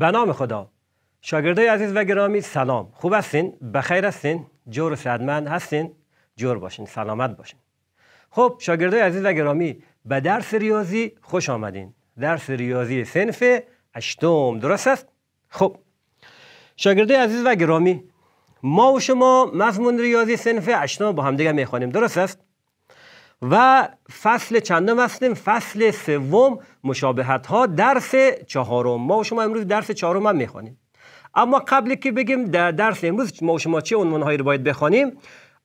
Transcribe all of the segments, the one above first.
به نام خدا شاگردای عزیز و گرامی سلام خوب هستین بخیر هستین جور و صدمند هستین جور باشین سلامت باشین خب شاگردای عزیز و گرامی به درس ریاضی خوش آمدین درس ریاضی صنف هشتم درست است خب شاگردای عزیز و گرامی ما و شما مضمون ریاضی سنف هشتم با هم دیگه میخوانیم درست است و فصل چندم هستیم فصل سوم مشابهت ها درس چهارم ما و شما امروز درس چهارم هم میخوانیم اما قبل که بگیم در درس امروز ما و شما چه عنوان هایی رو باید بخوانیم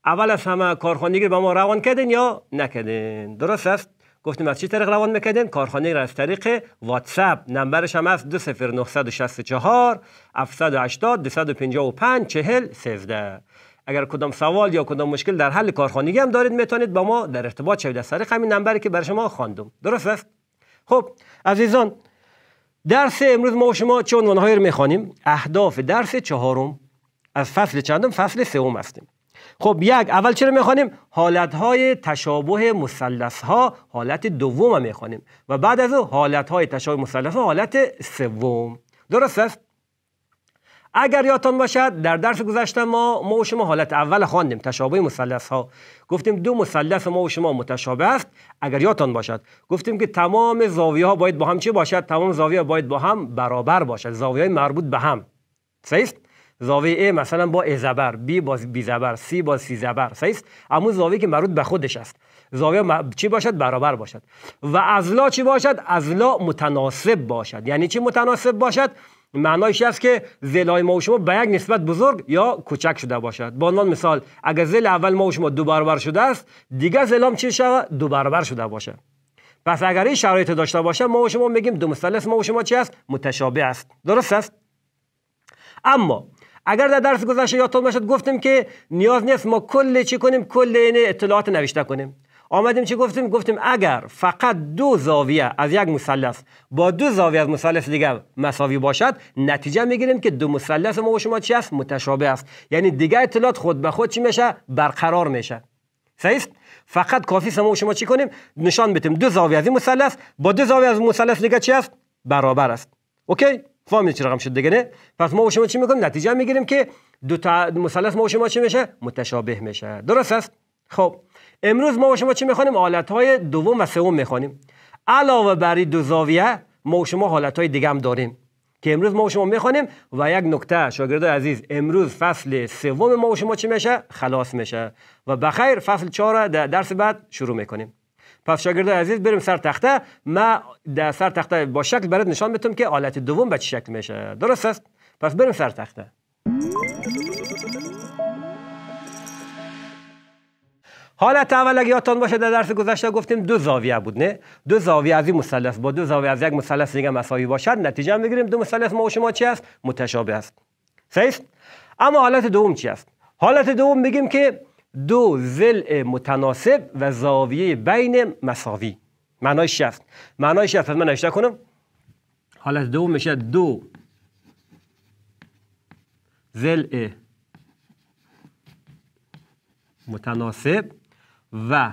اول از همه کارخانگی به ما روان کردین یا نکردین درست است گفتیم از چه طریق روان میکردین کارخانه را از طریق واتساپ نمبرش هم از 20964 780 255 40 13 اگر کدام سوال یا کدام مشکل در حل کارخانگی هم دارید میتونید با ما در ارتباط شوید از طریق همین نمبری که برای شما خواندم درست است خب عزیزان درس امروز ما و شما چه عنوانهایی رو میخوانیم اهداف درس چهارم از فصل چندم فصل سوم هستیم خب یک اول چرا میخوانیم های تشابه مثلث ها حالت دوم میخوانیم و بعد از او حالتهای تشابه مثلث ها حالت سوم درست است اگر یادتان باشد در درس گذشته ما ما و شما حالت اول خواندیم تشابه مثلث ها گفتیم دو مثلث ما و شما متشابه است اگر یادتان باشد گفتیم که تمام زاویه ها باید با هم چی باشد تمام زاویه باید با هم برابر باشد زاویه های مربوط به هم صحیح زاویه A مثلا با ا زبر B با بی زبر C با سی زبر صحیح اما زاویه که مربوط به خودش است زاویه چی باشد برابر باشد و ازلا چی باشد ازلا متناسب باشد یعنی چی متناسب باشد معنایش است که زلای ما و شما به یک نسبت بزرگ یا کوچک شده باشد به عنوان مثال اگر زل اول ما و شما دو برابر شده است دیگر زلام چی شود دو برابر شده باشد پس اگر این شرایط داشته باشه ما و شما میگیم دو مثلث ما و شما چی است متشابه است درست است اما اگر در درس گذشته یادتون باشد گفتیم که نیاز نیست ما کل چی کنیم کل این اطلاعات نوشته کنیم آمدیم چه گفتیم گفتیم اگر فقط دو زاویه از یک مثلث با دو زاویه از مثلث دیگه مساوی باشد نتیجه میگیریم که دو مثلث ما و شما چی است متشابه است یعنی دیگه اطلاعات خود به خود چی میشه برقرار میشه صحیح فقط کافی است ما و شما چی کنیم نشان بدیم دو زاویه از این مثلث با دو زاویه از مثلث دیگه چی است برابر است اوکی فهمید چی رقم شد دیگه نه پس ما و شما چی میکنیم نتیجه میگیریم که دو تا مثلث ما و شما چی میشه متشابه میشه درست است خب امروز ما و شما چی میخوانیم های دوم و سوم میخوانیم علاوه بر دو زاویه ما و شما های دیگه هم داریم که امروز ما و شما میخوانیم و یک نکته شاگردای عزیز امروز فصل سوم ما و شما چی میشه خلاص میشه و بخیر فصل چهار در درس بعد شروع میکنیم پس شاگردای عزیز بریم سر تخته ما در سر تخته با شکل برات نشان میتونم که حالت دوم به چه شکل میشه درست است پس بریم سر تخته حالت اول اگه یادتان باشه در درس گذشته گفتیم دو زاویه بود نه دو زاویه از این مثلث با دو زاویه از یک مثلث دیگه مساوی باشد نتیجه میگیریم دو مثلث ما و شما چی است متشابه است صحیح اما حالت دوم چی است حالت دوم میگیم که دو ضلع متناسب و زاویه بین مساوی معنای شفت معنای شفت من نشته کنم حالت دوم میشه دو زل متناسب و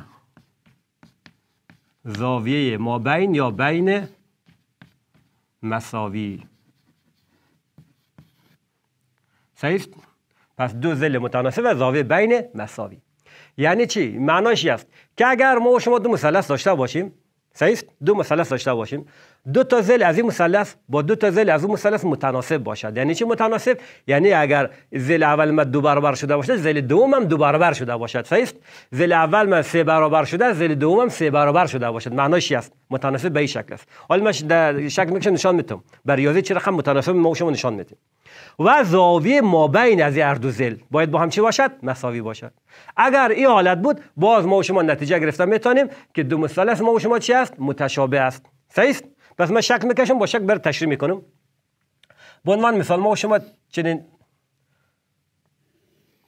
زاویه ما بین یا بین مساوی صحیح پس دو زل متناسب و زاویه بین مساوی یعنی چی معناش است که اگر ما شما دو مثلث داشته باشیم صحیح دو مثلث داشته باشیم دو تا زل از این مثلث با دو تا زل از اون مثلث متناسب باشد یعنی چی متناسب یعنی اگر زل اول ما دو برابر شده باشد زل دوم هم دو برابر شده باشد صحیح زل اول ما سه برابر شده زل دوم هم سه برابر شده باشد معناش چی است متناسب به این شکل است حالا در شکل میکشم نشان میتم بر ریاضی چه رقم متناسب ما شما نشان میتیم و زاویه مابین از هر دو زل باید با هم چی باشد مساوی باشد اگر این حالت بود باز ما و شما نتیجه گرفتن میتونیم که دو مثلث ما و شما چی است متشابه است صحیح پس من شک میکشم با شک بر تشریح میکنم به عنوان مثال ما و شما چنین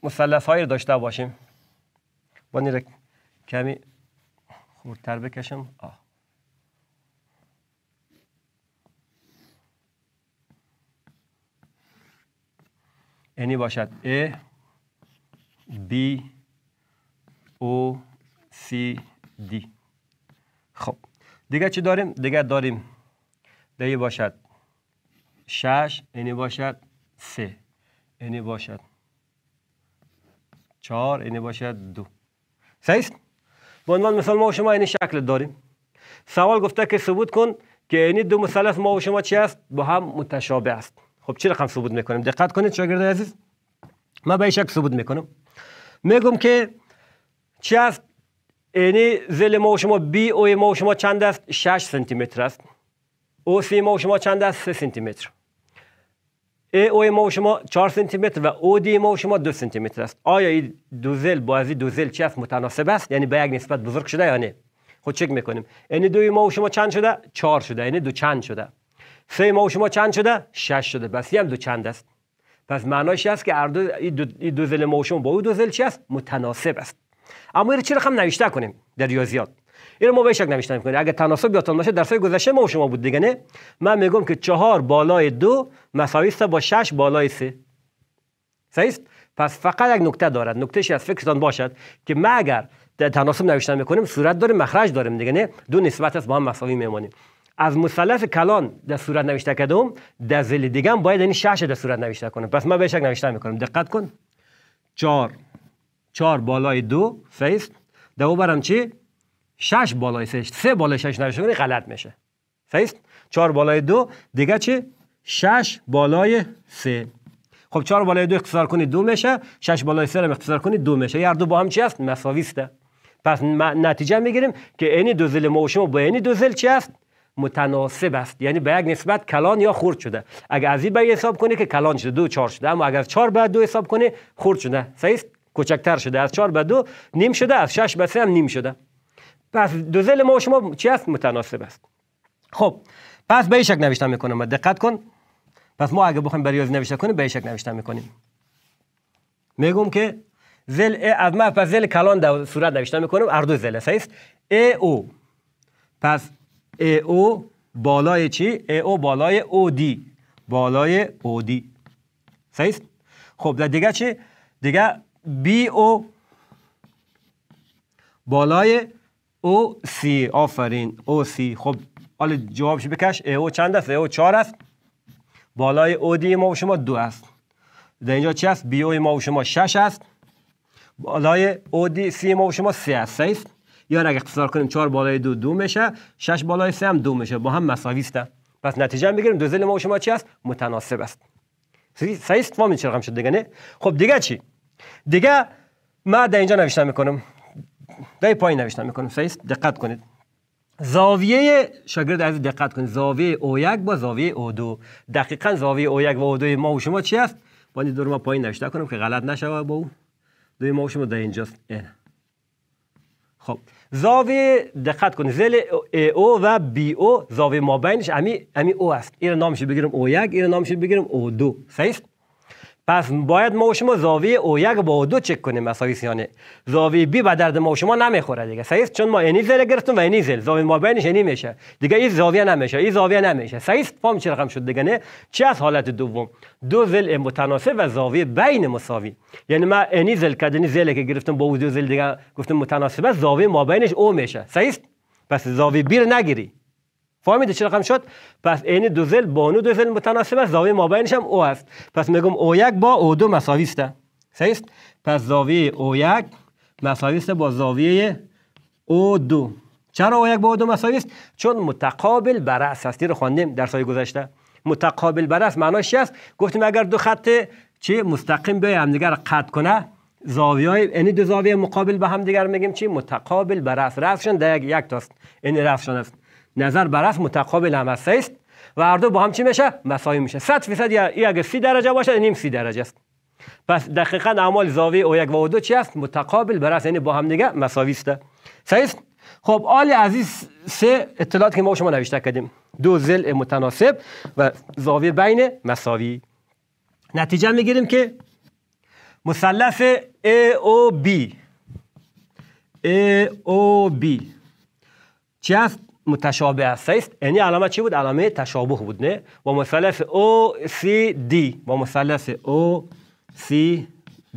مثلث هایی داشته باشیم با کمی خوردتر بکشم آه. اینی باشد A B O C D خب دیگه چی داریم؟ دیگه داریم دیگه باشد شش اینی باشد سه اینی باشد چهار اینی باشد دو صحیح به عنوان مثال ما و شما این شکل داریم سوال گفته که ثبوت کن که این دو مثلث ما و شما چی است؟ با هم متشابه است خب چه رقم ثبوت میکنیم دقت کنید شاگرد عزیز من به شک ثبوت میکنم میگم که چی است یعنی زل ما و شما بی او ما و شما چند است 6 سانتی متر است او سی ما و شما چند است 3 سانتی متر ای او ما و شما 4 سانتی متر و او دی ما و شما 2 سانتی متر است آیا این دو زل با از دو زل چی است متناسب است یعنی به یک نسبت بزرگ شده یا نه خود خب چک میکنیم یعنی دو ما و شما چند شده 4 شده یعنی دو چند شده سه ما و شما چند شده؟ شش شده بس هم دو چند است پس معناش است که اردو این دو زل ما و شما با او دو زل چی است؟ متناسب است اما این چی رقم نوشته کنیم در ریاضیات این ما به شک نوشته میکنیم اگر تناسب یادتان باشه در گذشته ما و شما بود دیگه نه من میگم که چهار بالای دو مساوی است با شش بالای سه صحیح پس فقط یک نکته دارد نکتهش از فکرتان باشد که ما اگر تناسب نوشتن میکنیم صورت داریم مخرج داریم دیگه نه دو نسبت است با هم مساوی میمانیم از مثلث کلان در صورت نوشته کردم در زل دیگه هم باید این شش در صورت نوشته کنم پس من به شک نوشته می کنم دقت کن 4 4 بالای 2 فیس ده برم چی 6 بالای 3 3 بالای 6 نوشته کنی غلط میشه فیس 4 بالای 2 دیگه چی 6 بالای 3 خب 4 بالای 2 اختصار کنی 2 میشه 6 بالای 3 رو اختصار کنی 2 میشه هر دو با هم چی هست؟ مساوی است پس نتیجه میگیریم که این دو زل ما با این دو زل چی است متناسب است یعنی به یک نسبت کلان یا خرد شده اگر از این به حساب کنه که کلان شده دو چهار شده اما اگر از چهار به دو حساب کنه خرد شده صحیح کوچکتر شده از چهار به دو نیم شده از شش به سه هم نیم شده پس زل ما و شما چی است متناسب است خب پس به شک نوشتن میکنم دقت کن پس ما اگه بخوایم بریاض نوشته کنیم به شک نوشته میکنیم میگم که زل ا از ما پس زل کلان در صورت نوشته میکنم اردو زل است ا او پس ا. او بالای چی؟ ا. او بالای او دی بالای او دی صحیح؟ خب در دیگه چی؟ دیگه بی او بالای او سی آفرین او سی خب حالا جوابش بکش ای او چند است؟ ای او چار است بالای او دی ما و شما دو است در اینجا چی است؟ بی او ما و شما شش است بالای او دی سی ما و شما سی است صحیح؟ یا اگه اختصار کنیم 4 بالای دو دو میشه 6 بالای سه هم 2 میشه با هم مساوی است پس نتیجه میگیریم دو زل ما و شما چی است متناسب است صحیح است فهمید چه شد دیگه نه خب دیگه چی دیگه ما ده اینجا نوشتن میکنم در پایین نوشتن میکنم صحیح است دقت کنید زاویه شاگرد عزیز دقت کنید زاویه او 1 با زاویه او 2 دقیقاً زاویه او 1 و او 2 ما و شما چی است باید دور ما پایین نوشته کنم که غلط نشه با او دو ما و شما ده اینجاست خب زاوی دقت کنید زل ای او و بی او زاویه مابینش امی امی او است این نامش بگیرم او یک این نامش بگیرم او دو صحیح پس باید ما و شما زاویه او یک با دو چک کنیم مساوی سیانه زاویه بی به درد ما و شما نمیخوره دیگه صحیح چون ما اینی زل گرفتیم و اینی زل زاویه ما بینش اینی میشه دیگه این زاویه نمیشه این زاویه نمیشه صحیح پام چه رقم شد دیگه نه چه از حالت دوم دو زل متناسب و زاویه بین مساوی یعنی ما اینی زل کردنی زل که گرفتم با دو زل دیگه گفتم متناسبه زاویه ما بینش او میشه صحیح پس زاویه بیر نگیری فهمیده چرا رقم شد پس عین دو زل با بانو دو زل متناسب است زاویه مابینش هم او است پس میگم او یک با او دو مساوی است صحیح پس زاویه او یک مساوی است با زاویه او دو چرا او یک با او دو مساوی است چون متقابل بر است رو خواندیم در سایه گذشته متقابل اساس معناش چی است گفتیم اگر دو خط چه مستقیم به هم دیگر قطع کنه زاویه های یعنی دو زاویه مقابل به هم دیگر میگیم چی متقابل اساس رأسشون در یک تاست این راستشون است نظر برف متقابل هم است و هر دو با هم چی میشه مساوی میشه 100 فیصد یا اگه سی درجه باشه نیم سی درجه است پس دقیقا اعمال زاوی او یک و او دو چی است متقابل برف یعنی با هم دیگه مساوی است صحیح خب آل عزیز سه اطلاعات که ما شما نوشته کردیم دو زل متناسب و زاوی بین مساوی نتیجه میگیریم که مثلث AOB AOB چی متشابه است یعنی علامه چی بود علامه تشابه بود نه و مثلث او سی دی و مثلث او سی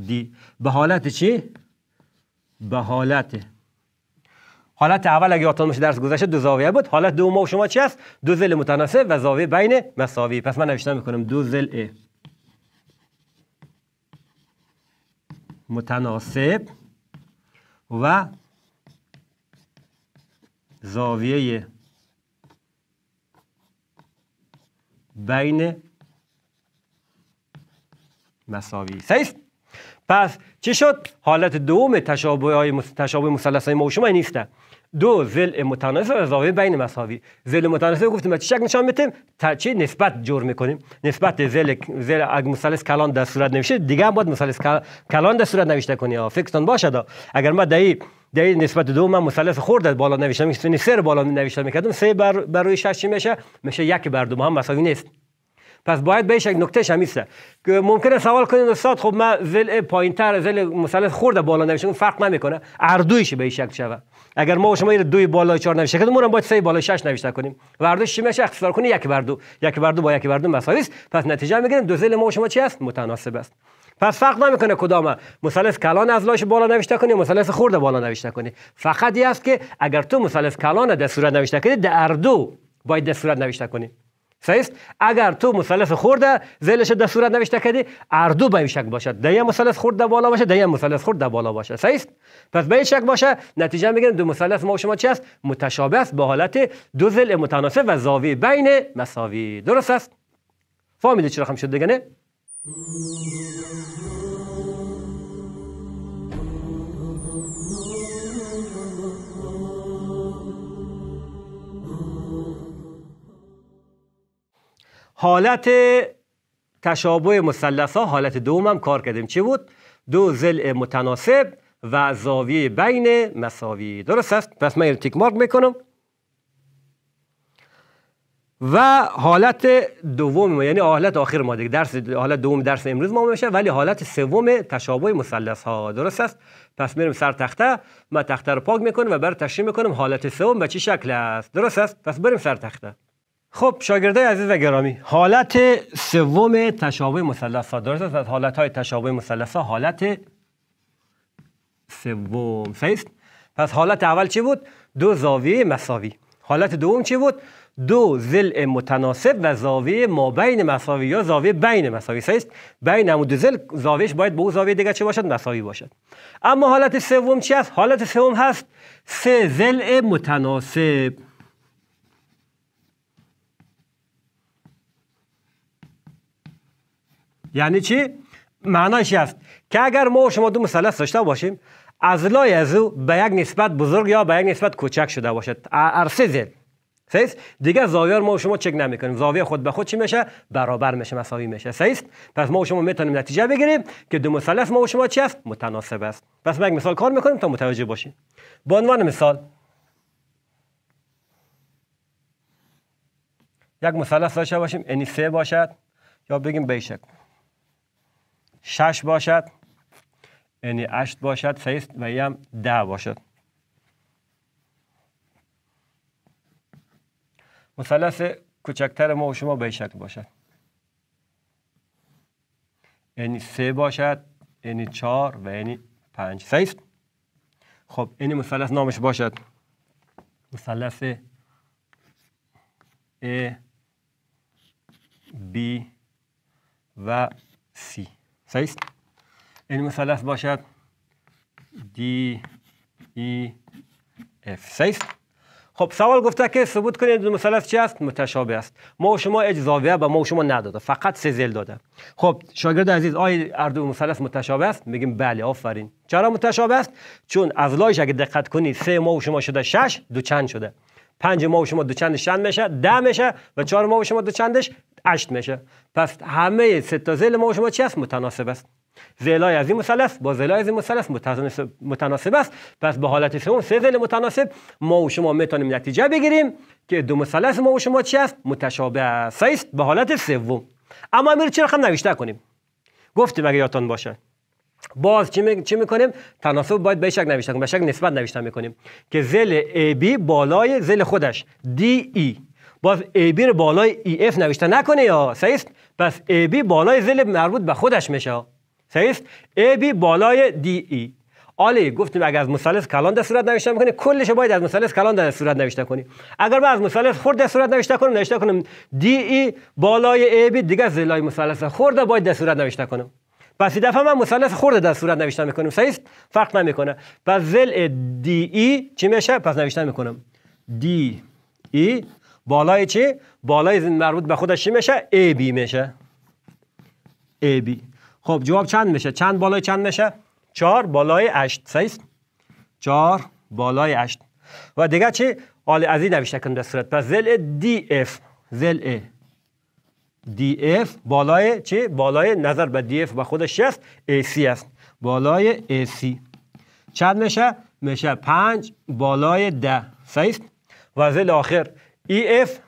دی به حالت چی به حالت حالت اول اگه یادتون باشه درس گذشته دو زاویه بود حالت دوم و شما چی است دو زل متناسب و زاویه بین مساوی پس من نوشتن میکنم دو ضلع متناسب و زاویه بین مساوی صحیح پس چی شد حالت دوم تشابه های تشابه مثلث های شما نیسته دو زل متناسب و زاویه بین مساوی زل متناسب گفتیم ما چه شکل نشان میتیم تا چه نسبت جور میکنیم نسبت زل زل مثلث کلان در صورت نمیشه دیگه هم باید مثلث کلان در صورت نوشته کنی فکرتون باشه دا. اگر ما دایی در نسبت دو من مثلث خرد بالا نوشتم که سه بالا نوشتم میکردم سه بر برای شش چی میشه میشه یک بر دو هم مساوی نیست پس باید بهش یک نکته شمیسته که ممکنه سوال کنید استاد خب من زل پایینتر زل مثلث خورده بالا نوشتم فرق نمیکنه هر دویش به شکل شوه اگر ما و شما این دوی بالا چهار نوشته کردیم اونم باید سه بالا شش نوشته کنیم و چی میشه اختصار کنه یک بر دو یک بر دو با یک بر دو مساوی است پس نتیجه میگیریم دو زل ما و شما چی است متناسب است پس فرق نمیکنه کدام مثلث کلان از لاش بالا نوشته کنی مثلث خورده بالا نوشته کنی فقط این است که اگر تو مثلث کلان در صورت نوشته کنی در دو باید در صورت نوشته کنی صحیح اگر تو مثلث خورده زلش در صورت نوشته کردی اردو به شک باشد ده مثلث خورده بالا باشه ده مثلث خورده بالا باشه صحیح پس به شک باشه نتیجه میگیریم دو مثلث ما و شما چی است متشابه است با حالت دو ضلع متناسب و زاویه بین مساوی درست است فهمیدی چرا هم شد دیگه نه حالت تشابه مسلس ها حالت دوم هم کار کردیم چی بود؟ دو زل متناسب و زاویه بین مساوی درست است؟ پس من تیک مارک میکنم و حالت دوم ما یعنی حالت آخر ما دیگه درس حالت دوم درس امروز ما میشه ولی حالت سوم تشابه مثلث ها درست است پس میریم سر تخته ما تخته رو پاک میکنیم و بر تشریح میکنیم حالت سوم به چه شکل است درست است پس بریم سر تخته خب شاگردای عزیز و گرامی حالت سوم تشابه مثلث ها درست است از حالت های تشابه مثلث ها حالت سوم پس حالت اول چی بود دو زاویه مساوی حالت دوم چی بود دو زل متناسب و زاویه ما بین مساوی یا زاویه بین مساوی است بین دو زل زاویش باید به با او زاویه دیگه چه باشد مساوی باشد اما حالت سوم چی است حالت سوم هست سه زل متناسب یعنی چی معناش است که اگر ما و شما دو مثلث داشته باشیم از لای از او به یک نسبت بزرگ یا به یک نسبت کوچک شده باشد ارسه زل سیست دیگه زاویه رو ما و شما چک نمیکنیم زاویه خود به خود چی میشه برابر میشه مساوی میشه سیست پس ما و شما میتونیم نتیجه بگیریم که دو مثلث ما و شما چی است متناسب است پس ما یک مثال کار میکنیم تا متوجه باشیم به عنوان مثال یک مثلث داشته باشیم انی سه باشد یا بگیم بیشک شش باشد انی 8 باشد سیست و هم ده باشد مثلث کوچکتر ما و شما به شکل باشد اینی سه باشد اینی چهار و اینی پنج سیست خب این یعنی مثلث نامش باشد مثلث A B و C سیست این یعنی مثلث باشد D E F سیست خب سوال گفته که ثبوت کنید دو مثلث چی است متشابه است ما و شما هیچ زاویه به ما و شما نداده فقط سه زل داده خب شاگرد عزیز آی اردو دو مثلث متشابه است میگیم بله آفرین چرا متشابه است چون از لایش اگه دقت کنی سه ما و شما شده شش دو چند شده پنج ما و شما دو چند چند میشه ده میشه و چهار ما و شما دو چندش هشت میشه پس همه سه تا زل ما و شما چی است متناسب است زلای از این مثلث با زلای از این مثلث متناسب است پس به حالت سوم سه زل متناسب ما و شما میتونیم نتیجه بگیریم که دو مثلث ما و شما چی است متشابه است به حالت سوم اما امیر چرا هم نوشته کنیم گفتیم اگه یادتان باشه باز چی, می... چی میکنیم تناسب باید به شک نوشته کنیم به شک نسبت نوشته میکنیم که زل AB بالای زل خودش ای e. باز بی رو بالای اف e نوشته نکنه یا سیست پس بی بالای زل مربوط به خودش میشه صحیح است بالای دی. ای e. آله گفتیم اگر از مثلث کلان در صورت نوشته میکنی کلش باید از مثلث کلان در صورت نوشته کنی. اگر ما از مثلث خرد در صورت نوشته کنیم نوشته کنیم دی ای e بالای ای بی دیگه زلای مثلث خرد باید در صورت نوشته کنم پس این دفعه من مثلث خرد در صورت نوشته میکنیم صحیح فرق نمیکنه پس زل دی ای چی میشه پس نوشته میکنم دی ای e بالای چی بالای مربوط به خودش چی میشه ای بی میشه ای خب جواب چند میشه چند بالای چند میشه چهار بالای هشت سیست چهار بالای هشت و دیگه چی آل از این نوشته کنم در صورت پس زل دی اف زل ای دی اف بالای چی بالای نظر به دی اف به خودش است ای سی است بالای ای سی چند میشه میشه پنج بالای ده سیست و زل آخر ای e اف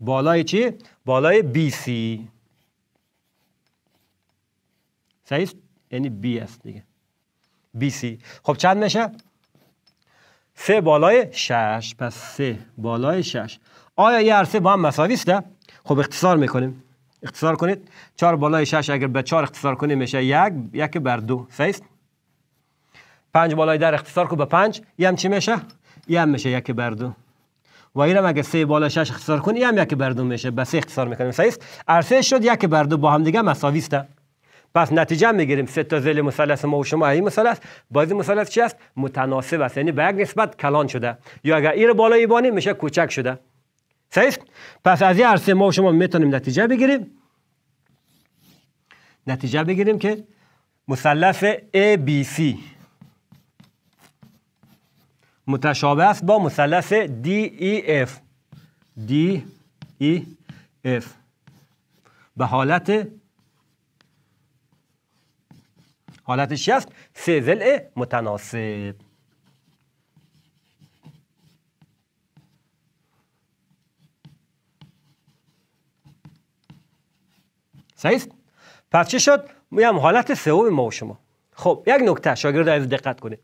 بالای چی بالای بی سی صحیح یعنی بی است دیگه بی سی خب چند میشه سه بالای شش پس سه بالای شش آیا یه عرصه با هم مساوی است خب اختصار میکنیم اختصار کنید چهار بالای شش اگر به چهار اختصار کنیم میشه یک یک بر دو صحیح پنج بالای در اختصار کو به پنج یه هم چی میشه یه هم میشه یک بر دو و این هم اگه سه بالا شش اختصار کنی هم یک بر دو میشه به سه اختصار میکنیم صحیح عرصه شد یک بر دو با هم دیگه مساوی است پس نتیجه میگیریم سه تا زل مثلث ما و شما این مثلث بازی مثلث چی است متناسب است یعنی به یک نسبت کلان شده یا اگر ایر بالا بانی میشه کوچک شده صحیح پس از این عرصه ما و شما میتونیم نتیجه بگیریم نتیجه بگیریم که مثلث ABC متشابه است با مثلث DEF DEF به حالت حالت است سه ضلع متناسب سعیست؟ پس چه شد؟ میم حالت سوم ما و شما خب یک نکته شاگرد از دقت کنید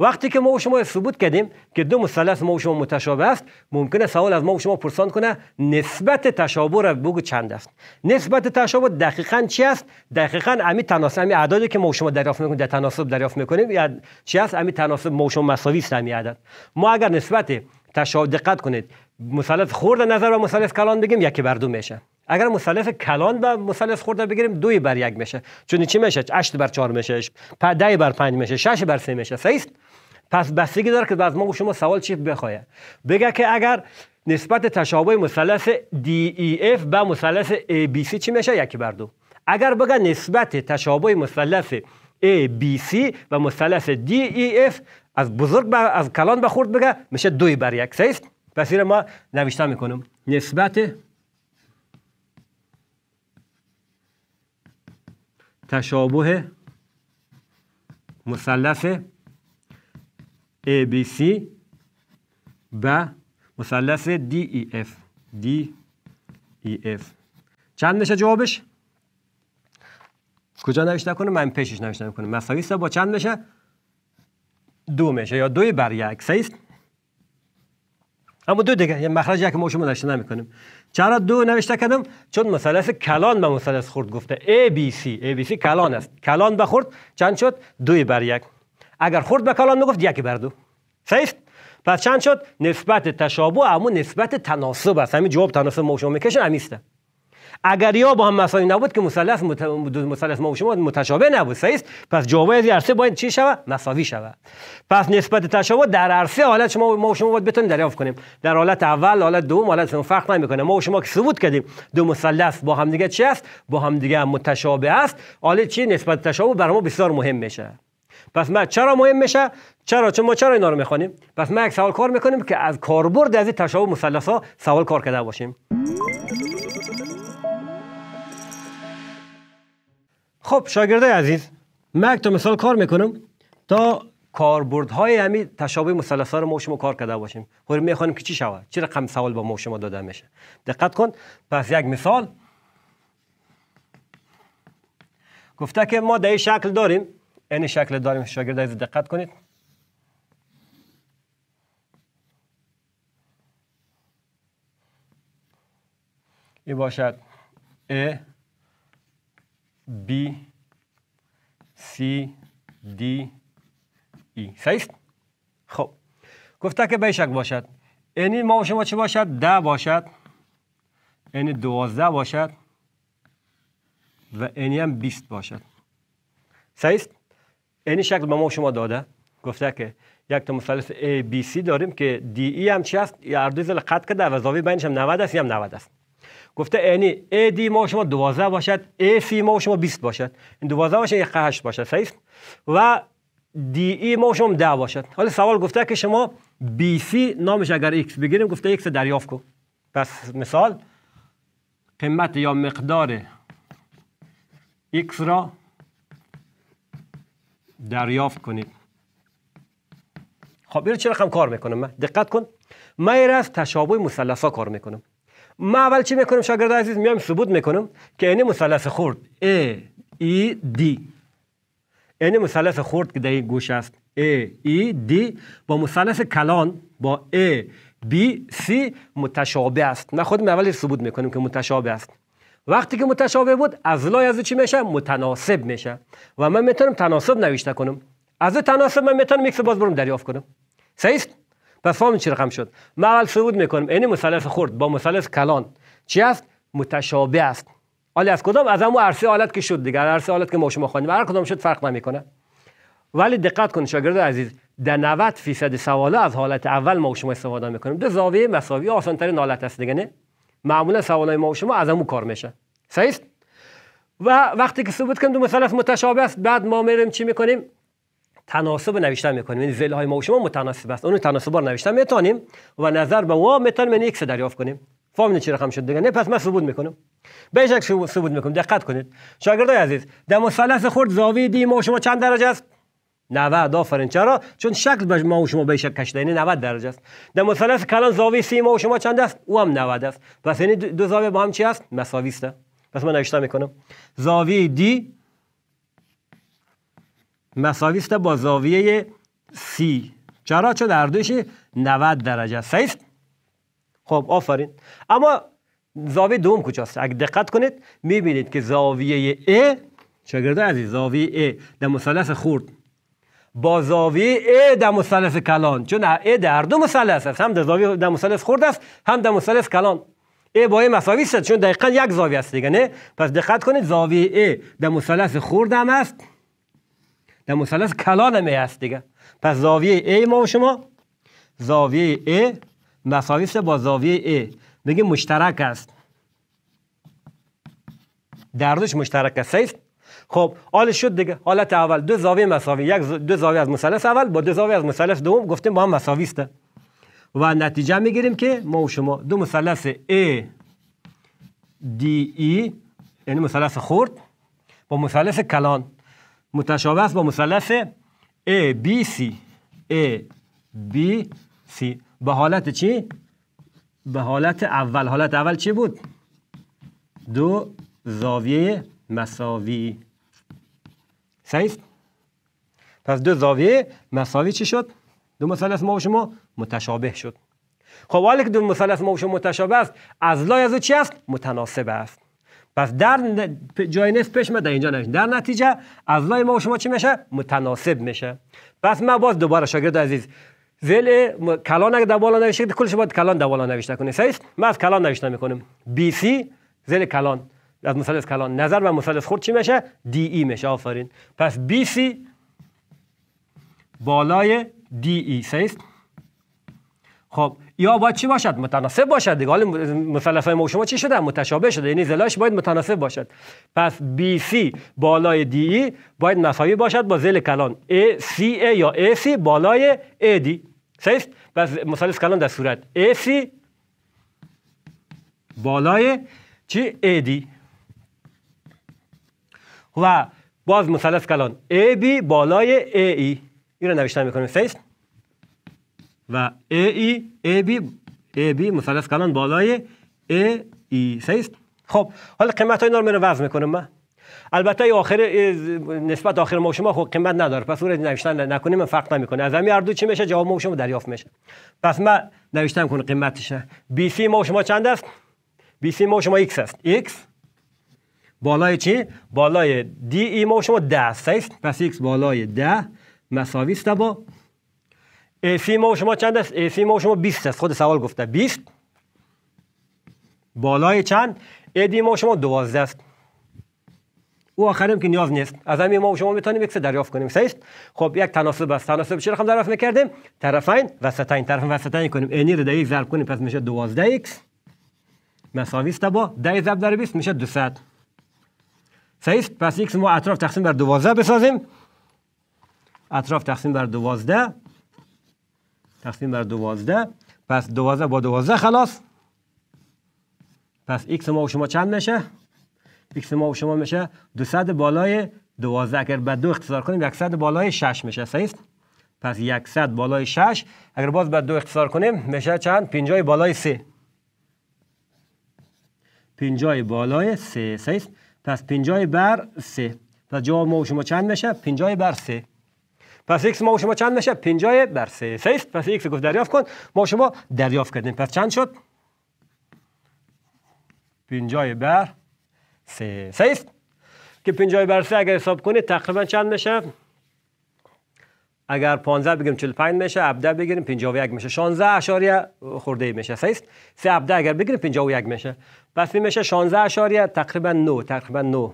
وقتی که ما و شما ثبوت کردیم که دو مثلث ما و شما متشابه است ممکنه سوال از ما و شما پرسان کنه نسبت تشابه را بگو چند است نسبت تشابه دقیقا چی است دقیقا امی تناسب امی اعدادی که ما و شما دریافت میکنیم در تناسب دریافت میکنیم یا چی است امی تناسب ما و شما مساوی است امی عدد ما اگر نسبت تشابه دقت کنید مثلث خورد نظر و مثلث کلان بگیم یکی بر دو میشه اگر مثلث کلان و مثلث خورده بگیریم دوی بر یک میشه چون چی میشه 8 بر 4 میشه 10 بر 5 میشه 6 بر 3 میشه صحیح پس بستگی داره که از ما شما سوال چی بخواید بگه که اگر نسبت تشابه مثلث DEF به مثلث سی چی میشه یکی بر دو اگر بگه نسبت تشابه مثلث سی و مثلث DEF از بزرگ از کلان به خورد بگه میشه دوی بر یک سیست پس ما نوشته میکنم نسبت تشابه مثلث ABC و مثلث DEF DEF چند میشه جوابش؟ کجا نوشته کنه؟ من پیشش نوشته کنه مساوی با چند میشه؟ دو میشه یا دوی بر یک سه است اما دو دیگه یه مخرج یک ما شما نوشته نمیکنیم چرا دو نوشته کردم چون مثلث کلان به مثلث خورد گفته ABC. ABC کلان است کلان به چند شد دوی بر یک اگر خرد به کلان میگفت یکی بر دو صحیح پس چند شد نسبت تشابه اما نسبت تناسب است همین جواب تناسب ما شما میکشن همیسته اگر یا با هم مثالی نبود که مثلث مت... مثلث ما شما متشابه نبود صحیح پس جواب از عرصه باید چی شود مساوی شود پس نسبت تشابه در عرصه حالت شما ما شما باید بتونیم دریافت کنیم در حالت اول حالت دوم حالت سوم فرق نمیکنه ما شما که ثبوت کردیم دو مثلث با هم دیگه چی است با هم دیگه متشابه است حالا چی نسبت تشابه برای ما بسیار مهم میشه پس ما چرا مهم میشه چرا چون ما چرا اینا رو میخوانیم پس ما یک سوال کار میکنیم که از کاربرد از این تشابه مثلث ها سوال کار کرده باشیم خب شاگردای عزیز ما یک تا مثال کار میکنم تا کاربرد های همین تشابه مثلث ها رو ما شما کار کرده باشیم خب میخوانیم که چی شوه؟ چه رقم سوال با ما شما داده میشه دقت کن پس یک مثال گفته که ما در شکل داریم این شکل داریم شاگرد از دقت کنید ای باشد A B C D E صحیح خب گفته که به شکل باشد اینی ما شما چه باشد ده باشد اینی دوازده باشد و اینی هم بیست باشد صحیح این یعنی شکل به ما شما داده گفته که یک تا مثلث A B C داریم که D E هم چی است اردوی زل قد کرده و زاویه بینش هم 90 است هم 90 است گفته یعنی AD ما شما 12 باشد C ما شما 20 باشد این 12 باشه یک 8 باشد صحیح و DE ما شما 10 باشد حالا سوال گفته که شما BC نامش اگر X بگیریم گفته X دریافت کو پس مثال قیمت یا مقدار X را دریافت کنید خب اینو چه رقم کار میکنم من دقت کن من از تشابه مسلس ها کار میکنم من اول چی میکنم شاگرد عزیز میام ثبوت میکنم که این مثلث خورد A E D این مثلث خورد که در این گوش است A E D با مسلس کلان با A بی سی متشابه است من خودم اول ثبوت میکنم که متشابه است وقتی که متشابه بود از لای از چی میشه متناسب میشه و من میتونم تناسب نوشته کنم از تناسب من میتونم یک باز برم دریافت کنم صحیح پس فهم چی رقم شد ما اول سعود میکنم این مثلث خرد با مثلث کلان چی است متشابه است حالا از کدام از همو عرصه حالت که شد دیگه عرصه حالت که ما شما خواندیم هر کدام شد فرق نمیکنه ولی دقت کنید شاگرد عزیز در 90 فیصد سواله از حالت اول ما شما استفاده میکنیم دو زاویه مساوی آسان ترین حالت است دیگه نه معمولا سوالای ما و شما از همون کار میشه صحیح و وقتی که ثبوت کنیم دو مثلث متشابه است بعد ما میریم چی میکنیم تناسب نوشتن میکنیم یعنی زل های ما و شما متناسب است اون تناسب رو نوشتن میتونیم و نظر به ما میتونیم یعنی ایکس دریافت کنیم فهمیدین چی رقم شد دیگه نه پس من ثبوت میکنم به ثبوت میکنم دقت کنید شاگردای عزیز در مثلث خرد زاویه دی ما و شما چند درجه است 90 آفرین چرا چون شکل ما و شما به شکل کشیده یعنی 90 درجه است در مثلث کلان زاویه سی ما و شما چند است او هم 90 است پس یعنی دو زاویه با هم چی است مساوی است پس من نوشته میکنم زاویه دی مساوی است با زاویه سی چرا چون هر دوش 90 درجه است صحیح خب آفرین اما زاویه دوم کجاست اگه دقت کنید میبینید که زاویه ای شاگرده عزیز زاویه ای در مثلث خورد با زاویه ا در مثلث کلان چون ا در دو مثلث است هم در زاویه در مثلث خرد است هم در مثلث کلان ا با یه مساوی است چون دقیقا یک زاویه است دیگه نه پس دقت کنید زاویه ا در مثلث خرد هم است در مثلث کلان هم است دیگه پس زاویه ا ما و شما زاویه ا مساوی است با زاویه ا میگیم مشترک است در دوش مشترک است خب حال شد دیگه حالت اول دو زاویه مساوی یک دو زاویه از مثلث اول با دو زاویه از مثلث دوم گفتیم با هم مساوی است و نتیجه میگیریم که ما و شما دو مثلث A دی ای e، یعنی مثلث خرد با مثلث کلان متشابه است با مثلث A B C A B C به حالت چی به حالت اول حالت اول چی بود دو زاویه مساوی صحیح پس دو زاویه مساوی چی شد دو مثلث ما و شما متشابه شد خب حالا که دو مثلث ما و شما متشابه است از لای از چی است متناسب است پس در جای نصف پیش ما در اینجا نوشتیم در نتیجه از لای ما و شما چی میشه متناسب میشه پس ما باز دوباره شاگرد عزیز زل کلان اگه دوالا بالا نوشته کلش باید کلان دوالا بالا نوشته کنه صحیح ما از کلان نوشته میکنیم بی سی زل کلان از مثلث کلان نظر و مثلث خورد چی میشه دی ای میشه آفرین پس بی سی بالای دی ای سیست خب یا باید چی باشد متناسب باشد دیگه حالا مثلث ما شما چی شده متشابه شده یعنی زلاش باید متناسب باشد پس بی سی بالای دی ای باید مساوی باشد با زل کلان ای سی ای یا ای سی بالای ای دی سیست پس مثلث کلان در صورت ای سی بالای چی ای دی و باز مثلث کلان بی بالای ای e. این رو نوشتن میکنیم فیس و بی ای بی مثلث کلان بالای ای سیست e. خب حالا قیمت های اینا رو وزن میکنم من البته آخر نسبت آخر ما شما خب قیمت نداره پس اون نوشتن نکنیم من فرق نمیکنه از همین اردو چی میشه جواب ما شما دریافت میشه پس من نوشتن کنم قیمتش بی BC ما شما چند است BC ما شما X است X بالای چی؟ بالای دی ای ما شما 10 است پس x بالای 10 مساوی است با اف ما شما چند است؟ اف ما شما 20 است خود سوال گفته 20 بالای چند؟ ادی ما شما 12 است او آخرم که نیاز نیست از همین ما شما میتونیم یک دریافت کنیم سیست خب یک تناسب است تناسب چه هم دریافت میکردیم طرفین این طرف این کنیم اینی رو در یک ضرب کنیم پس میشه 12 x مساوی است با 10 ضرب در 20 میشه 200 صحیح است پس x ما اطراف تقسیم بر 12 بسازیم اطراف تقسیم بر 12 تقسیم بر 12 پس 12 با 12 خلاص پس x ما و شما چند میشه x ما و شما میشه 200 بالای 12 اگر به دو اختصار کنیم 100 بالای 6 میشه صحیح پس 100 بالای 6 اگر باز به دو اختصار کنیم میشه چند 50 بالای 3 50 بالای 3 صحیح پس 50 بر 3 پس جواب ما و شما چند میشه 50 بر 3 پس x ما و شما چند میشه 50 بر 3 3 است پس x گفت دریافت کن ما شما دریافت کردیم پس چند شد 50 بر 3 3 است که 50 بر 3 اگر حساب کنی تقریبا چند نشه؟ اگر 15 بگیریم 45 میشه 17 بگیریم 51 میشه 16 اشاریه خورده ای میشه سه 3 17 اگر بگیریم 51 میشه پس این میشه 16 اشاریه تقریبا 9 تقریبا 9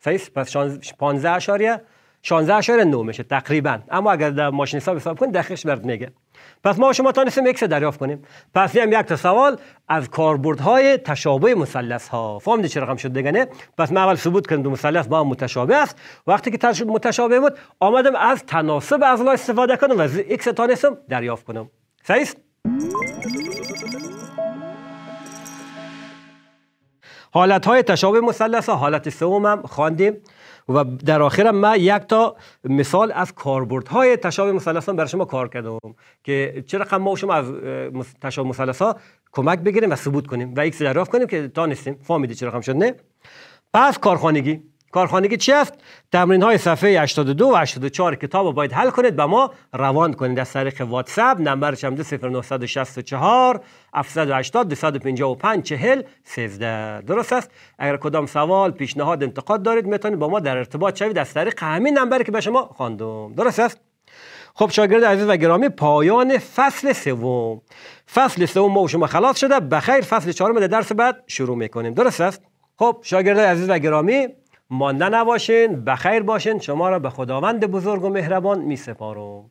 سیست پس 15 اشاریه 16 اشاریه 9 میشه تقریبا اما اگر در ماشین حساب حساب کن دقیقش برد میگه پس ما شما تانستیم یک دریافت کنیم پس هم یک تا سوال از های تشابه مثلث ها فهمیدید چرا رقم شد دگنه پس من اول ثبوت کردم دو مثلث با هم متشابه است وقتی که متشابه بود آمدم از تناسب اضلاع استفاده کنم و از یک تانستم دریافت کنم صحیح حالت های تشابه مسلس ها حالت سوم هم خواندیم و در آخرم من یک تا مثال از های تشابه مثلث برای شما کار کردم که چرا رقم خب ما شما از تشابه مثلث ها کمک بگیریم و ثبوت کنیم و یک دریافت کنیم که تا نیستیم فهمیدی چرا خب شد نه پس کارخانگی کارخانگی چفت تمرین های صفحه 82 و 84 کتاب رو باید حل کنید به ما روان کنید از طریق واتساب نمبرش هم 0964 780 255 40 13 درست است اگر کدام سوال پیشنهاد انتقاد دارید میتونید با ما در ارتباط شوید از طریق همین نمبر که به شما خواندم درست است خب شاگرد عزیز و گرامی پایان فصل سوم فصل سوم ما و شما خلاص شده بخیر فصل چهارم در درس بعد شروع میکنیم درست است خب شاگرد عزیز و گرامی مانده نباشین بخیر باشین شما را به خداوند بزرگ و مهربان می سپارم